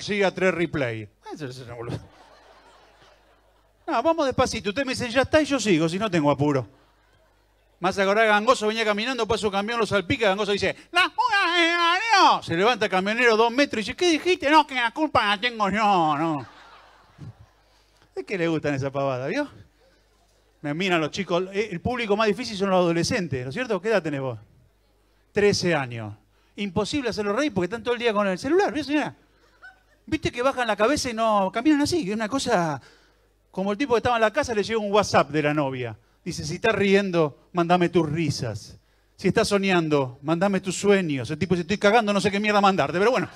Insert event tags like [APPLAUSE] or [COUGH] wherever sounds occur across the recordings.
Siga tres replay. Ah, no, vamos despacito. Usted me dice, ya está, y yo sigo, si no tengo apuro. Más acordar, Gangoso venía caminando, su camión, lo salpica, Gangoso dice, ¡La Se levanta el camionero dos metros y dice, ¿qué dijiste? No, que la culpa la tengo yo, no, es que qué le gustan esas pavadas? vio? Me miran los chicos. Eh, el público más difícil son los adolescentes, ¿no es cierto? ¿Qué edad tenés vos? 13 años. Imposible hacerlo reír porque están todo el día con el celular, ¿vio, señora? Viste que bajan la cabeza y no caminan así. Es una cosa como el tipo que estaba en la casa, le llega un WhatsApp de la novia. Dice, si estás riendo, mándame tus risas. Si estás soñando, mándame tus sueños. El tipo dice, estoy cagando, no sé qué mierda mandarte. Pero bueno,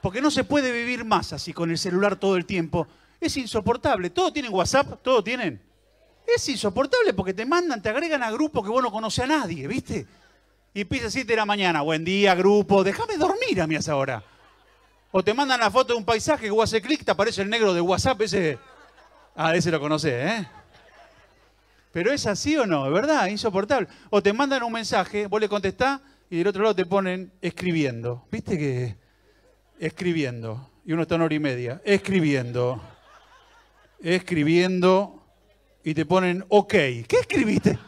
porque no se puede vivir más así con el celular todo el tiempo. Es insoportable. ¿Todos tienen WhatsApp? ¿Todos tienen? Es insoportable porque te mandan, te agregan a grupos que vos no conoces a nadie, ¿viste? Y pisa a de la mañana. Buen día, grupo. Déjame dormir a mí a esa hora. O te mandan la foto de un paisaje que vos haces clic, te aparece el negro de WhatsApp, ese. Ah, ese lo conocés, ¿eh? Pero es así o no, verdad, insoportable. O te mandan un mensaje, vos le contestás y del otro lado te ponen escribiendo. ¿Viste que? Escribiendo. Y uno está en hora y media. Escribiendo. Escribiendo. Y te ponen ok. ¿Qué escribiste?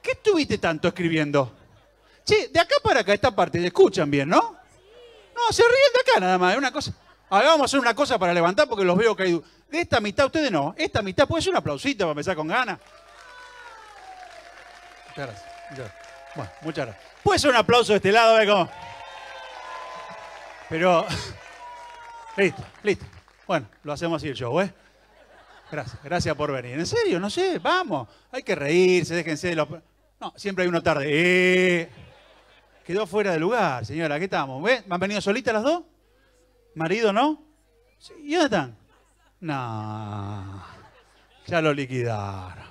¿Qué estuviste tanto escribiendo? Sí, de acá para acá, esta parte, escuchan bien, ¿no? No, se ríen de acá nada más, una cosa. vamos a hacer una cosa para levantar porque los veo caídos. De esta mitad ustedes no, esta mitad puede ser un aplausito para empezar con ganas. Muchas gracias. Bueno, muchas gracias. Puede ser un aplauso de este lado, a cómo. Pero. [LAUGHS] listo, listo. Bueno, lo hacemos así el show, ¿eh? Gracias, gracias por venir. En serio, no sé, vamos. Hay que reírse, déjense de los. No, siempre hay uno tarde. Eh... Quedó fuera de lugar, señora, ¿qué estamos? ¿Ven? ¿Han venido solitas las dos? ¿Marido no? ¿Y dónde están? No, ya lo liquidaron.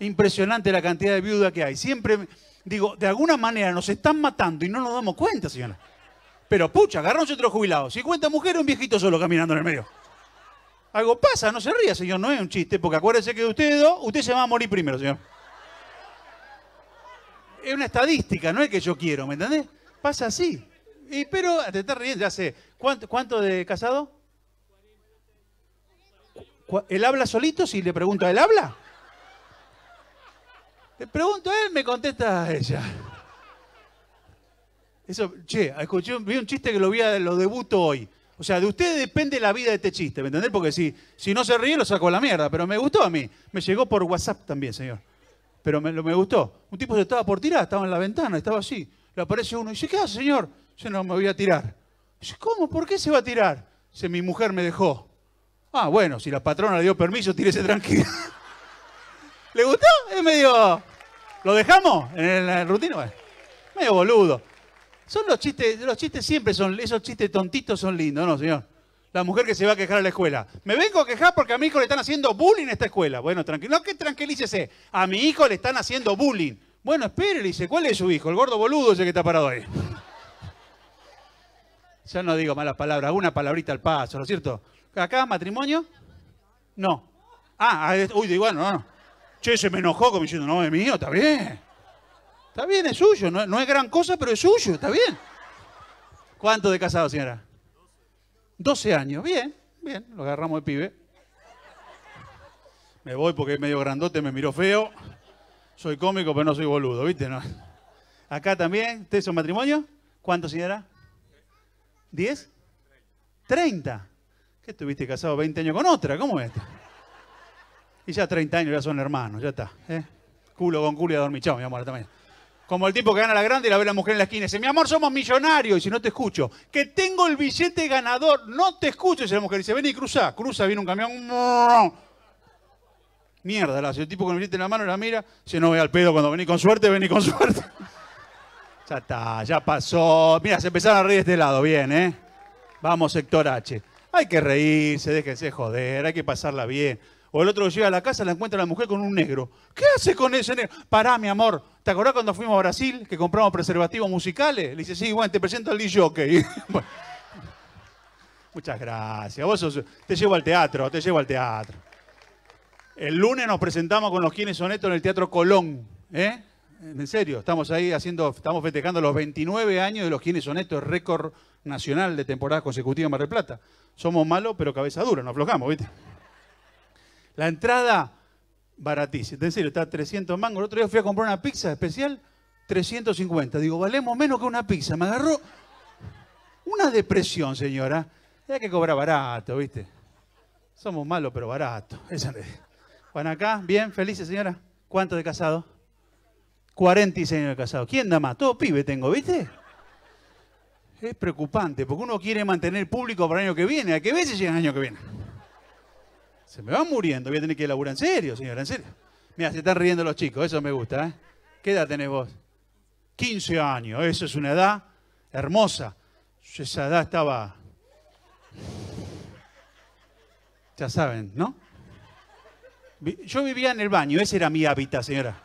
Impresionante la cantidad de viuda que hay. Siempre, digo, de alguna manera nos están matando y no nos damos cuenta, señora. Pero pucha, otros otro jubilado. 50 mujeres, un viejito solo caminando en el medio. Algo pasa, no se ría, señor, no es un chiste, porque acuérdese que de ustedes dos, usted se va a morir primero, señor es una estadística, no es que yo quiero, ¿me entendés? Pasa así. Y, pero te estás riendo, ya sé. ¿Cuánto, de casado? ¿El habla solito? Si le pregunto, ¿él habla? Le pregunto a él, me contesta a ella. Eso, che, escuché, vi un chiste que lo vi, lo debuto hoy. O sea, de ustedes depende la vida de este chiste, ¿me entendés? Porque si, si no se ríe, lo saco a la mierda, pero me gustó a mí. Me llegó por WhatsApp también, señor pero me, me gustó. Un tipo se estaba por tirar, estaba en la ventana, estaba así. Le aparece uno y dice, ¿qué hace, señor? Yo no me voy a tirar. Dice, ¿cómo? ¿Por qué se va a tirar? Dice, mi mujer me dejó. Ah, bueno, si la patrona le dio permiso, tírese tranquilo. [LAUGHS] ¿Le gustó? Es medio... ¿Lo dejamos en el rutina? medio boludo. Son los chistes, los chistes siempre son, esos chistes tontitos son lindos, ¿no, señor? la mujer que se va a quejar a la escuela. Me vengo a quejar porque a mi hijo le están haciendo bullying en esta escuela. Bueno, tranquilo, no que tranquilícese. A mi hijo le están haciendo bullying. Bueno, espere, le dice, ¿cuál es su hijo? El gordo boludo ese que está parado ahí. [LAUGHS] Ya no digo malas palabras, una palabrita al paso, ¿no es cierto? ¿Acá matrimonio? No. Ah, ah uy, de bueno, no, no. Che, se me enojó como diciendo, no, es mío, está bien. Está bien, es suyo, no, no es gran cosa, pero es suyo, está bien. ¿Cuánto de casado, señora? 12 años, bien, bien, lo agarramos de pibe. Me voy porque es medio grandote, me miró feo. Soy cómico, pero no soy boludo, ¿viste? No. Acá también, ¿ustedes son matrimonio? ¿Cuánto, señora? ¿10? 30. ¿Qué estuviste casado 20 años con otra? ¿Cómo es esto? Y ya 30 años ya son hermanos, ya está. ¿eh? Culo con culo y a mi amor, también. Como el tipo que gana la grande y la ve la mujer en la esquina. dice, mi amor, somos millonarios. Y si no te escucho, que tengo el billete ganador, no te escucho. dice la mujer, dice, ven y cruza. Cruza, viene un camión. Mierda, la El tipo con el billete en la mano la mira. Si no ve al pedo cuando vení con suerte, vení con suerte. ya está, ya pasó. Mira, se empezaron a reír de este lado. Bien, ¿eh? Vamos, sector H. Hay que reírse, déjense joder, hay que pasarla bien. O el otro llega a la casa, la encuentra la mujer con un negro. ¿Qué hace con ese negro? Pará, mi amor. ¿Te acordás cuando fuimos a Brasil que compramos preservativos musicales? Le dice, sí, bueno, te presento al DJ. [LAUGHS] Okay. Muchas gracias. Vos te llevo al teatro, te llevo al teatro. El lunes nos presentamos con los Quienes Sonetos en el Teatro Colón. ¿eh? En serio, estamos ahí haciendo, estamos festejando los 29 años de los Quienes Sonetos, récord nacional de temporada consecutiva en Mar del Plata. Somos malos, pero cabeza dura, nos aflojamos, ¿viste? La entrada, baratísima. Es decir, está 300 mangos. El otro día fui a comprar una pizza especial, 350. Digo, valemos menos que una pizza. Me agarró una depresión, señora. Hay que cobrar barato, ¿viste? Somos malos, pero barato. Van acá, bien, felices, señora. ¿Cuántos de casado? 46 años de casado. ¿Quién da más? Todo pibe tengo, ¿viste? Es preocupante, porque uno quiere mantener público para el año que viene. ¿A qué veces llega el año que viene? Se me van muriendo, voy a tener que laburar en serio, señora, en serio. Mira, se están riendo los chicos, eso me gusta. ¿eh? ¿Qué edad tenés vos? 15 años, eso es una edad hermosa. esa edad estaba... Ya saben, ¿no? Yo vivía en el baño, ese era mi hábitat, señora.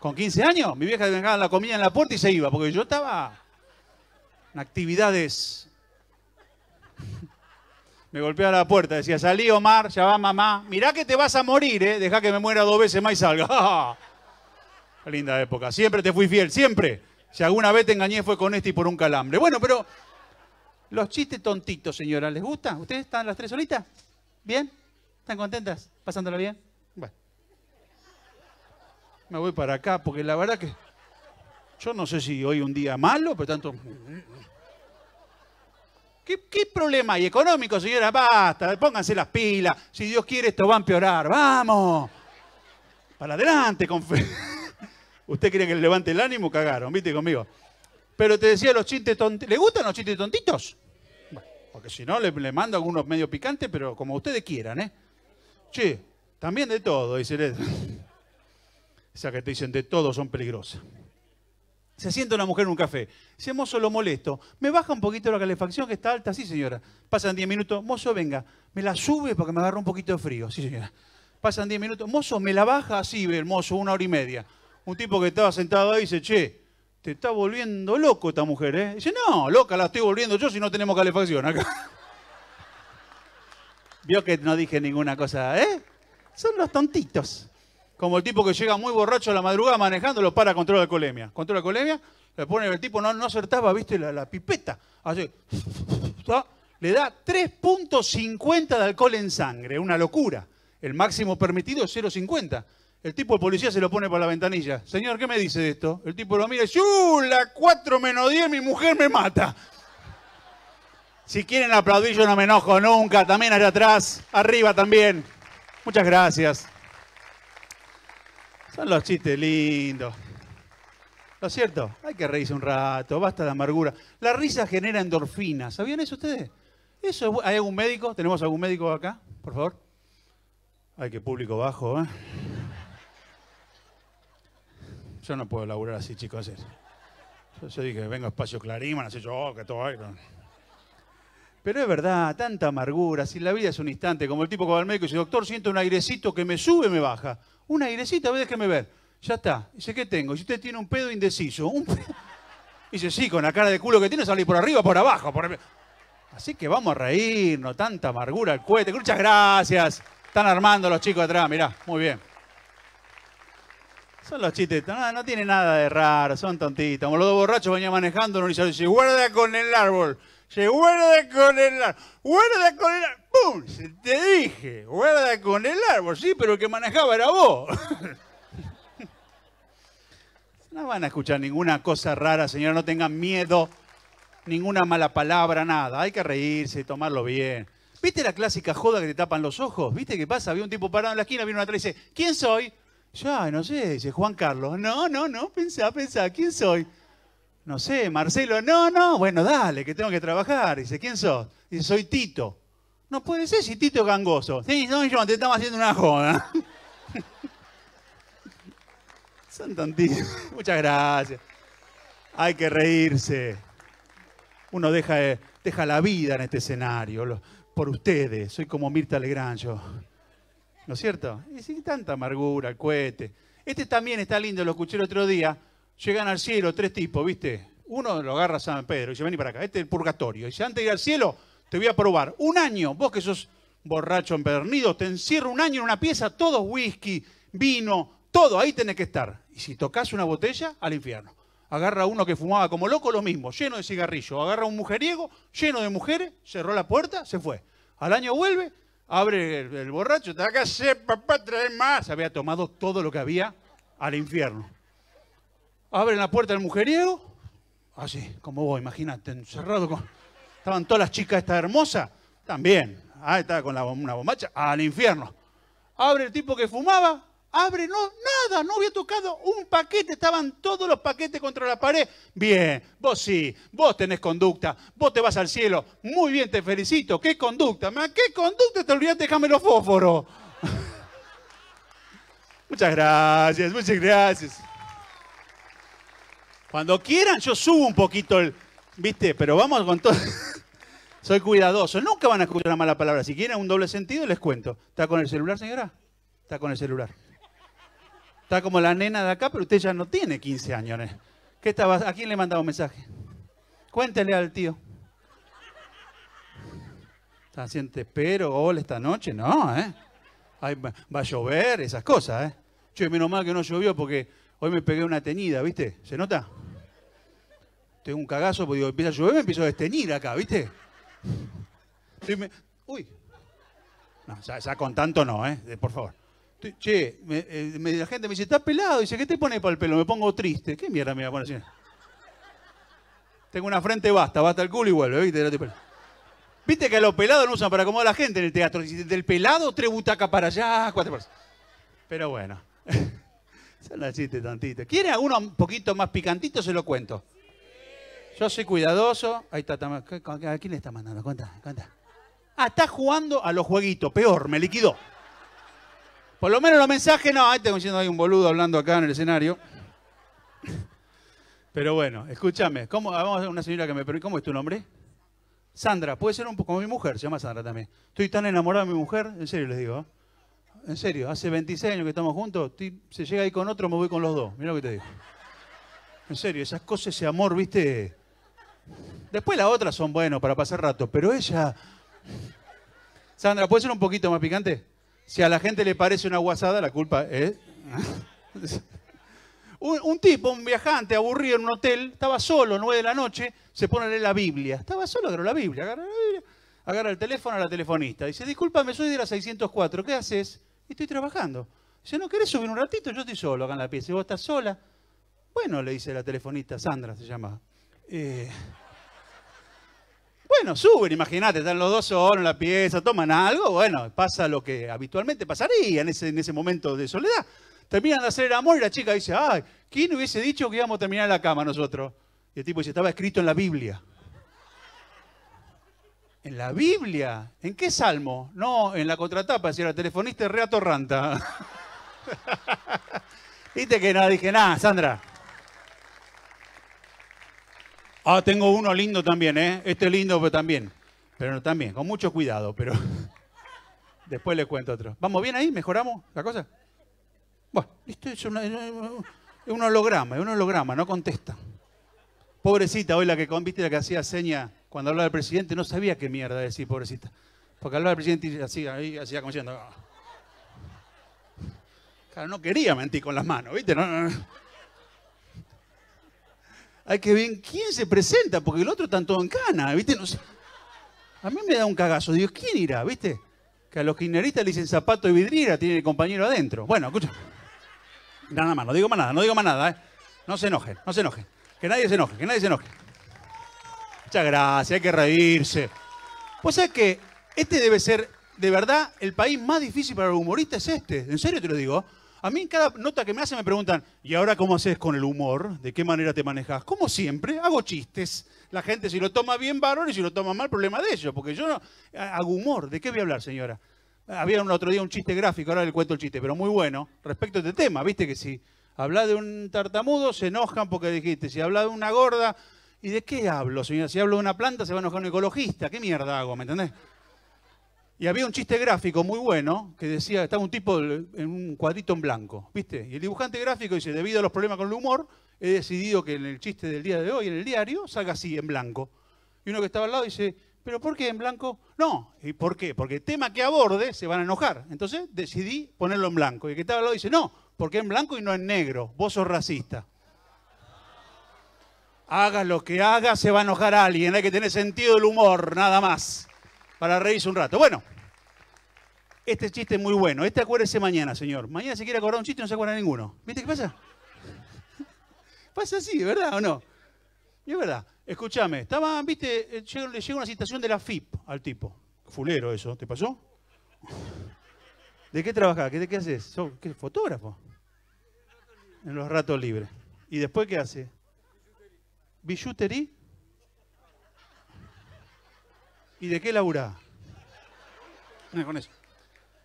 Con 15 años, mi vieja dejaba la comida en la puerta y se iba, porque yo estaba en actividades me a la puerta, decía, salí Omar, ya va mamá. Mirá que te vas a morir, ¿eh? Dejá que me muera dos veces más y salga. [LAUGHS] linda época. Siempre te fui fiel, siempre. Si alguna vez te engañé fue con este y por un calambre. Bueno, pero los chistes tontitos, señora, ¿les gusta? ¿Ustedes están las tres solitas? ¿Bien? ¿Están contentas? ¿Pasándolo bien? Bueno. Me voy para acá porque la verdad que yo no sé si hoy un día malo, pero tanto... ¿Qué, problema hay económico, señora? Basta, pónganse las pilas. Si Dios quiere, esto va a empeorar. Vamos. Para adelante, con fe. [LAUGHS] Usted quiere que le levante el ánimo, cagaron, viste conmigo. Pero te decía los chistes tontitos. ¿Le gustan los chistes tontitos? porque si no, le, mando algunos medio picantes, pero como ustedes quieran, ¿eh? Sí, también de todo, dice. sea [LAUGHS] que te dicen de todo son peligrosas. Se sienta una mujer en un café. Dice, mozo, lo molesto. ¿Me baja un poquito la calefacción que está alta? Sí, señora. Pasan 10 minutos. Mozo, venga. ¿Me la sube porque me agarra un poquito de frío? Sí, señora. Pasan 10 minutos. Mozo, ¿me la baja? así, el mozo, una hora y media. Un tipo que estaba sentado ahí dice, che, te está volviendo loco esta mujer, ¿eh? Dice, no, loca, la estoy volviendo yo si no tenemos calefacción acá. [LAUGHS] Vio que no dije ninguna cosa, ¿eh? Son los tontitos como el tipo que llega muy borracho a la madrugada manejando, para control de alcoholemia. Control de alcoholemia, le pone el tipo, no, no acertaba, viste, la, pipeta. Así, le da 3.50 de alcohol en sangre, una locura. El máximo permitido es 0.50. El tipo de policía se lo pone por la ventanilla. Señor, ¿qué me dice de esto? El tipo lo mira y dice, ¡Uh, la 4 menos 10, mi mujer me mata! Si quieren aplaudir, yo no me enojo nunca. También allá atrás, arriba también. Muchas gracias. Son los chistes lindos. ¿No es cierto? Hay que reírse un rato, basta de amargura. La risa genera endorfinas. ¿Sabían eso ustedes? Eso ¿Hay algún médico? ¿Tenemos algún médico acá? Por favor. Ay, qué público bajo, ¿eh? Yo no puedo laburar así, chicos. Yo, dije, vengo a Espacio Clarín, no sé yo, que todo... Hay, pero es verdad, tanta amargura, si la vida es un instante, como el tipo que va al médico y dice, doctor, siento un airecito que me sube, me baja. Un airecito, a ver, déjeme ver. Ya está. Dice, ¿qué tengo? Si usted tiene un pedo indeciso. Un [LAUGHS] Dice, sí, con la cara de culo que tiene, salí por arriba, por abajo, por Así que vamos a reírnos, tanta amargura al cohete. Muchas gracias. Están armando los chicos atrás, mirá, muy bien. Son los chistes, no, no tiene nada de raro, son tontitos. Como los dos borrachos venían manejando, uno dice, guarda con el árbol se guarda con el árbol, guarda con el árbol, ¡pum! Te dije, guarda con el árbol, sí, pero el que manejaba era vos. [LAUGHS] no van a escuchar ninguna cosa rara, señora, no tengan miedo, ninguna mala palabra, nada. Hay que reírse, tomarlo bien. ¿Viste la clásica joda que te tapan los ojos? ¿Viste qué pasa? Había un tipo parado en la esquina, vino atrás y dice, ¿quién soy? Ya, no sé, dice Juan Carlos. No, no, no, pensá, pensá, ¿quién soy? no sé, Marcelo, no, no, bueno, dale, que tengo que trabajar. Dice, ¿quién sos? Dice, soy Tito. No puede ser si Tito es Gangoso. Sí, no, yo te estamos haciendo una joda. [LAUGHS] Son tontísimos. Muchas gracias. Hay que reírse. Uno deja, eh, deja la vida en este escenario. Por ustedes. Soy como Mirta yo. ¿No es cierto? Y sin tanta amargura, cohete. Este también está lindo, lo escuché el otro día llegan al cielo tres tipos, ¿viste? Uno lo agarra San Pedro y dice, vení para acá, este es el purgatorio. Y dice, antes de ir al cielo, te voy a probar. Un año, vos que sos borracho empedernido, te encierro un año en una pieza, todo whisky, vino, todo, ahí tenés que estar. Y si tocas una botella, al infierno. Agarra uno que fumaba como loco, lo mismo, lleno de cigarrillo. Agarra un mujeriego, lleno de mujeres, cerró la puerta, se fue. Al año vuelve, abre el, borracho, te acá, papá, trae más. Había tomado todo lo que había al infierno. Abre la puerta del mujeriego, así como vos, imagínate, encerrado con... Estaban todas las chicas esta hermosa, también. Ah, estaba con la, una bombacha, al infierno. Abre el tipo que fumaba, abre, no, nada, no había tocado un paquete, estaban todos los paquetes contra la pared. Bien, vos sí, vos tenés conducta, vos te vas al cielo, muy bien, te felicito, qué conducta, qué conducta, te olvidaste, déjame los fósforos. [LAUGHS] muchas gracias, muchas gracias. Cuando quieran, yo subo un poquito el. ¿Viste? Pero vamos con todo. [LAUGHS] Soy cuidadoso. Nunca van a escuchar una mala palabra. Si quieren un doble sentido, les cuento. ¿Está con el celular, señora? Está con el celular. Está como la nena de acá, pero usted ya no tiene 15 años. ¿eh? ¿Qué ¿A quién le mandaba un mensaje? Cuéntele al tío. Está haciendo te espero, hola esta noche. No, ¿eh? va a llover, esas cosas, ¿eh? Che, menos mal que no llovió porque Hoy me pegué una teñida, ¿viste? ¿Se nota? Tengo un cagazo porque digo, empieza a llover, me empiezo a desteñir acá, ¿viste? Uy. No, ya, con tanto no, ¿eh? eh por favor. Che, eh, la gente me dice, estás pelado. Dice, ¿qué te pone para el pelo? Me pongo triste. ¿Qué mierda me va a poner así? Tengo una frente basta, basta el culo y vuelve, ¿viste? Viste que a los pelados no usan para acomodar a la gente en el teatro. Del pelado, tres butacas para allá, cuatro para Pero bueno. [LAUGHS] Se la tantito. ¿Quiere alguno uno un poquito más picantito? Se lo cuento. Yo soy cuidadoso. Ahí está. ¿A quién le está mandando? Cuenta, cuenta. Ah, está jugando a los jueguitos. Peor, me liquidó. Por lo menos los mensajes no. Ahí tengo diciendo, hay un boludo hablando acá en el escenario. Pero bueno, escúchame. ¿cómo, ah, vamos a una señora que me ¿Cómo es tu nombre? Sandra. Puede ser un poco mi mujer, se llama Sandra también. Estoy tan enamorado de mi mujer, en serio les digo. ¿eh? en serio, hace 26 años que estamos juntos, se llega ahí con otro, me voy con los dos, mira lo que te digo. En serio, esas cosas, ese amor, viste. Después las otras son buenas para pasar rato, pero ella... Sandra, ¿puedes ser un poquito más picante? Si a la gente le parece una guasada, la culpa es... ¿eh? un, tipo, un viajante aburrido en un hotel, estaba solo, 9 de la noche, se pone a leer la Biblia. Estaba solo, pero la Biblia, agarra la Biblia agarra el teléfono a la telefonista. Dice, discúlpame, soy de la 604, ¿qué haces? estoy trabajando. Dice, ¿no querés subir un ratito? Yo estoy solo acá en la pieza. Y vos estás sola. Bueno, le dice la telefonista, Sandra se llama. Eh, bueno, suben, imagínate, están los dos solos en la pieza, toman algo, bueno, pasa lo que habitualmente pasaría en ese, en ese momento de soledad. Terminan de hacer el amor y la chica dice, ay, ¿quién hubiese dicho que íbamos a terminar en la cama nosotros? Y el tipo dice, estaba escrito en la Biblia. En la Biblia. ¿En qué salmo? No, en la contratapa, si era telefonista re atorranta. [LAUGHS] Viste que no dije nada, Sandra. Ah, tengo uno lindo también, ¿eh? Este lindo pero también. Pero no, también, con mucho cuidado, pero [LAUGHS] después le cuento otro. ¿Vamos bien ahí? ¿Mejoramos la cosa? Bueno, esto es, un holograma, es un holograma, no contesta. Pobrecita hoy la que conviste la que hacía seña cuando hablaba del presidente no sabía qué mierda decir, pobrecita. Porque hablaba del presidente y así, ahí, hacía como diciendo... Ah". Claro, no quería mentir con las manos, ¿viste? Hay que ver quién se presenta, porque el otro está todo en cana, ¿viste? A mí me da un cagazo. Dios, ¿quién irá, viste? Que a los kirchneristas le dicen zapato y vidriera, tiene el compañero adentro. Bueno, escucha. Nada más, no digo más nada, no digo más nada, ¿eh? No se enojen, no se enojen. Que nadie se enoje, que nadie se enoje. Muchas gracias, hay que reírse. Pues es que este debe ser, de verdad, el país más difícil para el humorista es este. En serio te lo digo. A mí en cada nota que me hacen me preguntan, ¿y ahora cómo haces con el humor? ¿De qué manera te manejas? Como siempre, hago chistes. La gente si lo toma bien, varón, y si lo toma mal, problema de ellos, porque yo eh, hago humor. ¿De qué voy a hablar, señora? Había un otro día un chiste gráfico, ahora le cuento el chiste, pero muy bueno, respecto a este tema. Viste que si habla de un tartamudo, se enojan porque dijiste, si habla de una gorda, ¿Y de qué hablo, señor Si hablo de una planta, se va a enojar un ecologista. ¿Qué mierda hago? ¿Me entendés? Y había un chiste gráfico muy bueno que decía, estaba un tipo en un cuadrito en blanco, ¿viste? Y el dibujante gráfico dice, debido a los problemas con el humor, he decidido que en el chiste del día de hoy, en el diario, salga así, en blanco. Y uno que estaba al lado dice, ¿pero por qué en blanco? No, ¿y por qué? Porque el tema que aborde se van a enojar. Entonces decidí ponerlo en blanco. Y el que estaba al lado dice, no, porque en blanco y no en negro, vos sos racista. Haga lo que haga, se va a enojar a alguien. Hay que tener sentido del humor, nada más. Para reírse un rato. Bueno, este chiste es muy bueno. Este acuérdese mañana, señor. Mañana se quiere acordar un chiste y no se acuerda ninguno. ¿Viste qué pasa? [LAUGHS] pasa así, ¿verdad o no? Y es verdad. Escúchame, estaba, viste, eh, le llega una citación de la FIP al tipo. Fulero eso, ¿te pasó? [LAUGHS] ¿De qué trabajas? ¿De qué haces? qué, fotógrafo? En los ratos libres. ¿Y después qué hace? Billutería. ¿Y de qué laburá? eso.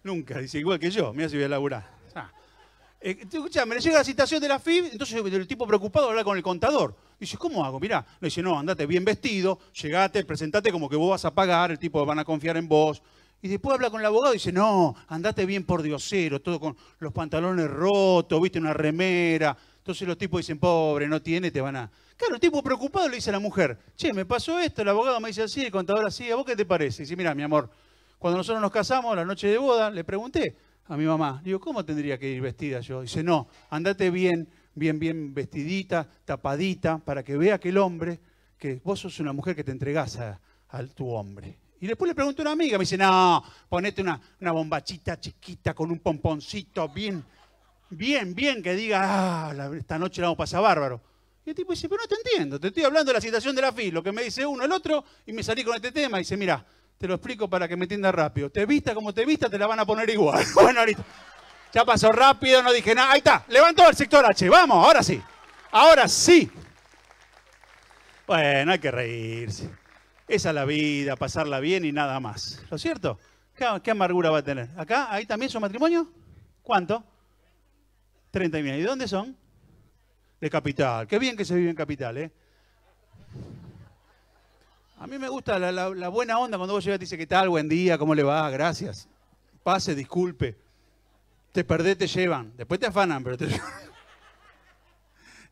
Nunca, dice, igual que yo, mira si voy a laburar. Eh, Escucha, me llega la citación de la FIB, entonces el tipo preocupado habla con el contador. Dice, ¿cómo hago? Mirá, le dice, no, andate bien vestido, llegate, presentate como que vos vas a pagar, el tipo van a confiar en vos. Y después habla con el abogado y dice, no, andate bien por diosero, todo con los pantalones rotos, viste, una remera. Entonces los tipos dicen, pobre, no tiene, te van a, Claro, el tipo preocupado le dice a la mujer, che, me pasó esto, el abogado me dice así, el contador así, ¿a vos qué te parece? Y dice, mira, mi amor, cuando nosotros nos casamos, la noche de boda, le pregunté a mi mamá, digo, ¿cómo tendría que ir vestida yo? dice, no, andate bien, bien, bien vestidita, tapadita, para que vea que el hombre, que vos sos una mujer que te entregás a, tu hombre. Y después le pregunto a una amiga, me dice, no, ponete una, una, bombachita chiquita con un pomponcito, bien, bien, bien, que diga, ah, esta noche la vamos a pasar bárbaro. Y el tipo dice, pero no te entiendo, te estoy hablando de la situación de la FI, lo que me dice uno, el otro, y me salí con este tema. Y dice, mira, te lo explico para que me entiendas rápido. Te vista como te vista, te la van a poner igual. [LAUGHS] bueno, ahorita. Ya pasó rápido, no dije nada. Ahí está, levantó el sector H. Vamos, ahora sí. Ahora sí. Bueno, hay que reírse. Esa es la vida, pasarla bien y nada más. ¿Lo cierto? ¿Qué, amargura va a tener? ¿Acá? ¿Ahí también su matrimonio? ¿Cuánto? y mil. ¿Y dónde son? de Capital. Qué bien que se vive en Capital, ¿eh? A mí me gusta la, buena onda cuando vos llegas y te dice, ¿qué tal? Buen día, ¿cómo le va? Gracias. Pase, disculpe. Te perdés, te llevan. Después te afanan, pero te [LAUGHS] llevan.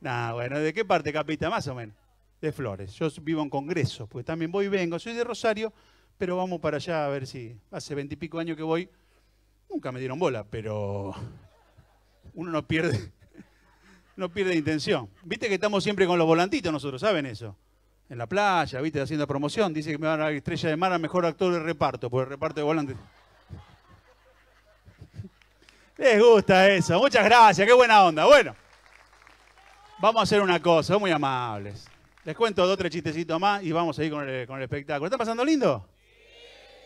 nah, bueno, ¿de qué parte Capita? Más o menos. De Flores. Yo vivo en Congreso, porque también voy y vengo. Soy de Rosario, pero vamos para allá a ver si. Hace veintipico años que voy. Nunca me dieron bola, pero uno no pierde no pierde intención. Viste que estamos siempre con los volantitos nosotros, ¿saben eso? En la playa, viste, haciendo promoción, dice que me van a dar estrella de mar a mejor actor de reparto, por el reparto de volantes. Les gusta eso, muchas gracias, qué buena onda. Bueno, vamos a hacer una cosa, muy amables. Les cuento dos, tres chistecitos más y vamos a ir con el, con el espectáculo. ¿Están pasando lindo?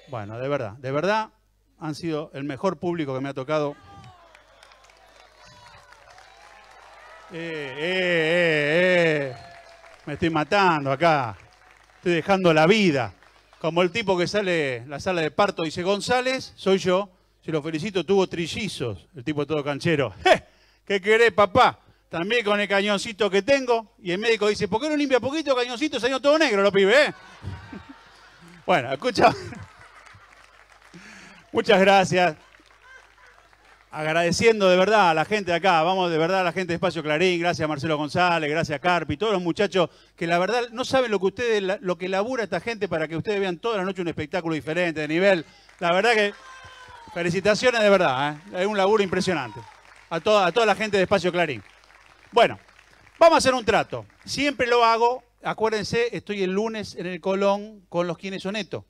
Bueno, de verdad, de verdad, han sido el mejor público que me ha tocado. Eh eh, eh, eh. Me estoy matando acá. Estoy dejando la vida. Como el tipo que sale la sala de parto dice, González, soy yo. Se lo felicito, tuvo trillizos. El tipo todo canchero. [LAUGHS] ¿Qué querés, papá? También con el cañoncito que tengo. Y el médico dice, ¿por qué no limpia poquito cañoncito? ido todo negro, lo pibe, ¿eh? [LAUGHS] bueno, escucha. [LAUGHS] Muchas gracias agradeciendo de verdad a la gente de acá, vamos de verdad a la gente de Espacio Clarín, gracias a Marcelo González, gracias a Carpi, todos los muchachos que la verdad no saben lo que ustedes, lo que labura esta gente para que ustedes vean toda la noche un espectáculo diferente de nivel. La verdad que felicitaciones de verdad, ¿eh? es un laburo impresionante. A toda, toda la gente de Espacio Clarín. Bueno, vamos a hacer un trato. Siempre lo hago, acuérdense, estoy el lunes en el Colón con los quienes son estos.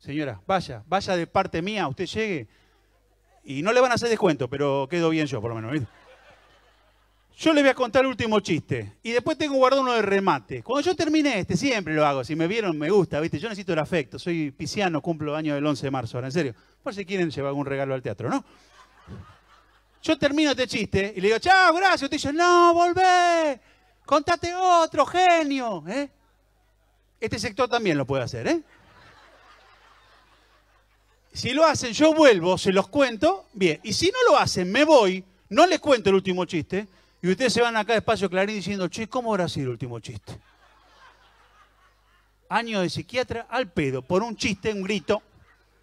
Señora, vaya, vaya de parte mía, usted llegue y no le van a hacer descuento, pero quedo bien yo, por lo menos. Yo le voy a contar el último chiste. Y después tengo guardado uno de remate. Cuando yo terminé este, siempre lo hago. Si me vieron, me gusta, ¿viste? Yo necesito el afecto. Soy pisciano, cumplo año del 11 de marzo, ahora, en serio. Por si quieren llevar algún regalo al teatro, ¿no? Yo termino este chiste y le digo, chao, gracias. Usted dice, no, volvé. Contate otro, genio. ¿eh? Este sector también lo puede hacer, ¿eh? Si lo hacen, yo vuelvo, se los cuento, bien. Y si no lo hacen, me voy, no les cuento el último chiste, y ustedes se van acá despacio, espacio clarín diciendo, che, ¿cómo habrá sido el último chiste? Año de psiquiatra al pedo, por un chiste, un grito.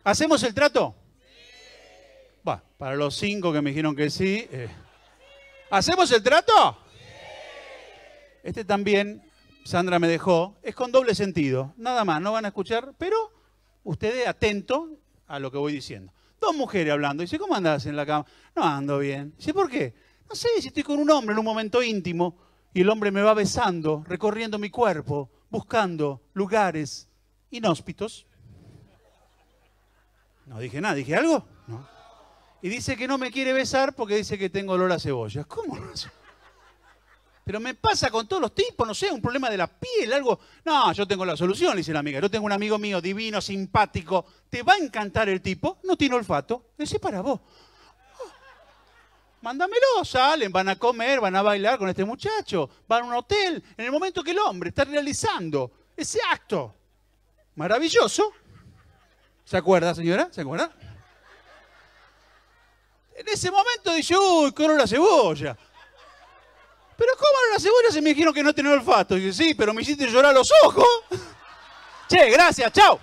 ¿Hacemos el trato? Sí. para los cinco que me dijeron que sí. Eh. ¿Hacemos el trato? Sí. Este también, Sandra me dejó, es con doble sentido. Nada más, no van a escuchar, pero ustedes atentos a lo que voy diciendo. Dos mujeres hablando. Dice, ¿cómo andás en la cama? No ando bien. Dice, ¿por qué? No sé, si estoy con un hombre en un momento íntimo y el hombre me va besando, recorriendo mi cuerpo, buscando lugares inhóspitos. No dije nada, dije algo. No. Y dice que no me quiere besar porque dice que tengo olor a cebollas. ¿Cómo? Pero me pasa con todos los tipos, no sé, un problema de la piel, algo. No, yo tengo la solución, dice la amiga. Yo tengo un amigo mío divino, simpático. Te va a encantar el tipo, no tiene olfato. Ese para vos. mándamelo, salen, van a comer, van a bailar con este muchacho, van a un hotel. En el momento que el hombre está realizando ese acto maravilloso, ¿se acuerda, señora? ¿Se acuerda? En ese momento dice, uy, la cebolla. ¿Pero cómo no las cebollas? si me dijeron que no tenía olfato? Y yo, sí, pero me hiciste llorar los ojos. [LAUGHS] che, gracias, chao.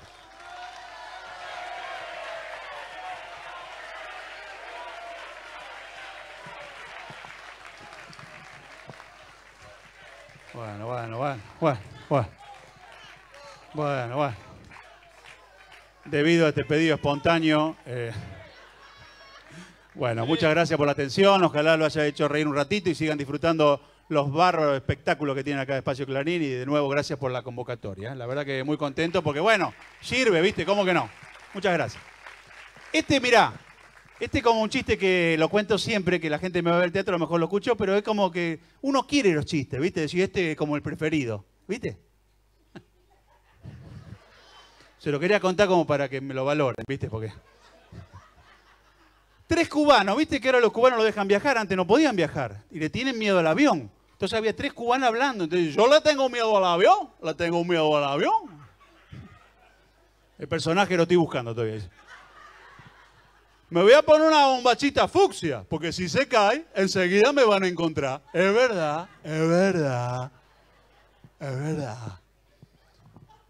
Bueno, bueno, bueno, bueno, bueno. Bueno, bueno. Debido a este pedido espontáneo, eh, bueno, muchas gracias por la atención. Ojalá lo haya hecho reír un ratito y sigan disfrutando los barros espectáculos que tiene acá Espacio Clarín. Y de nuevo, gracias por la convocatoria. La verdad que muy contento porque, bueno, sirve, ¿viste? ¿Cómo que no? Muchas gracias. Este, mirá, este es como un chiste que lo cuento siempre, que la gente me va a ver el teatro, a lo mejor lo escucho, pero es como que uno quiere los chistes, ¿viste? Decir, este es como el preferido, ¿viste? Se lo quería contar como para que me lo valoren, ¿viste? Porque. Tres cubanos, viste que ahora los cubanos lo dejan viajar, antes no podían viajar y le tienen miedo al avión. Entonces había tres cubanos hablando. Entonces yo le tengo miedo al avión, le tengo miedo al avión. El personaje lo estoy buscando todavía. Me voy a poner una bombachita fucsia, porque si se cae, enseguida me van a encontrar. Es verdad, es verdad, es verdad.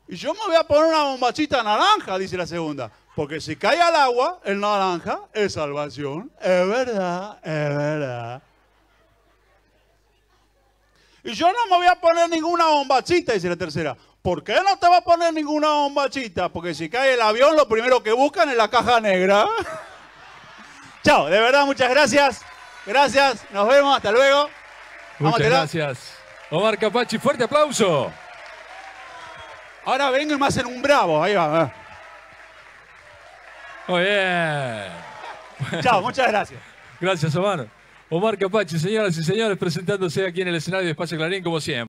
Y yo me voy a poner una bombachita naranja, dice la segunda. Porque si cae al agua, el naranja es salvación. Es verdad, es verdad. Y yo no me voy a poner ninguna bombachita, dice la tercera. ¿Por qué no te va a poner ninguna bombachita? Porque si cae el avión, lo primero que buscan es la caja negra. [LAUGHS] Chao, de verdad, muchas gracias. Gracias, nos vemos, hasta luego. Muchas gracias. Omar Capachi, fuerte aplauso. Ahora vengo y me hacen un bravo, ahí va. Muy bien. [LAUGHS] Chao, muchas gracias. Gracias, Omar. Omar Capachi, señoras y señores, presentándose aquí en el escenario de Espacio Clarín, como siempre.